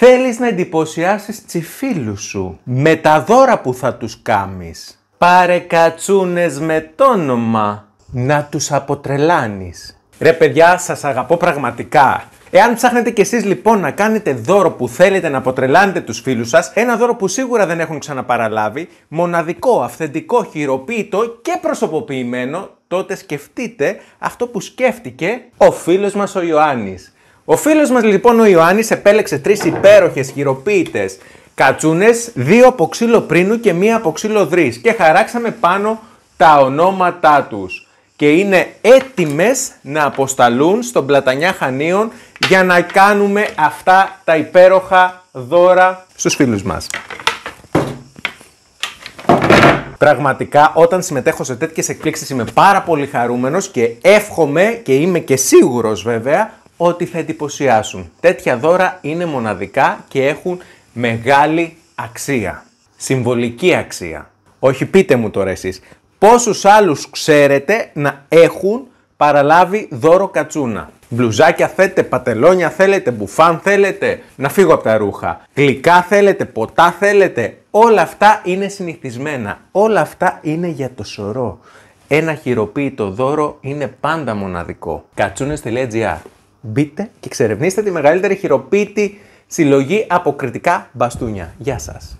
Θέλεις να εντυπωσιάσεις φίλου σου με τα δώρα που θα τους κάμεις. Πάρε κατσούνες με το όνομα να τους αποτρελάνεις. Ρε παιδιά, σας αγαπώ πραγματικά. Εάν ψάχνετε κι εσείς λοιπόν να κάνετε δώρο που θέλετε να αποτρελάνετε τους φίλους σας, ένα δώρο που σίγουρα δεν έχουν ξαναπαραλάβει, μοναδικό, αυθεντικό, χειροποίητο και προσωποποιημένο, τότε σκεφτείτε αυτό που σκέφτηκε ο φίλος μας ο Ιωάννης. Ο φίλος μας λοιπόν ο Ιωάννης επέλεξε τρεις υπέροχες χειροποίητες κατσούνες, δύο από ξύλο πρίνου και μία από ξύλο δρύς. Και χαράξαμε πάνω τα ονόματά τους. Και είναι έτοιμες να αποσταλούν στον Πλατανιά Χανίων για να κάνουμε αυτά τα υπέροχα δώρα στους φίλους μας. Πραγματικά, όταν συμμετέχω σε τέτοιες εκπλήξεις, είμαι πάρα πολύ χαρούμενος και εύχομαι και είμαι και σίγουρος βέβαια ότι θα εντυπωσιάσουν. Τέτοια δώρα είναι μοναδικά και έχουν μεγάλη αξία. Συμβολική αξία. Όχι πείτε μου τώρα εσείς, πόσους άλλους ξέρετε να έχουν παραλάβει δώρο κατσούνα. Μπλουζάκια θέλετε, πατελόνια θέλετε, μπουφάν θέλετε, να φύγω από τα ρούχα. Γλυκά θέλετε, ποτά θέλετε. Όλα αυτά είναι συνηθισμένα. Όλα αυτά είναι για το σωρό. Ένα χειροποίητο δώρο είναι πάντα μοναδικό. Κατσούνες.gr Μπείτε και εξερευνήστε τη μεγαλύτερη χειροποίητη συλλογή αποκριτικά μπαστούνια. Γεια σας.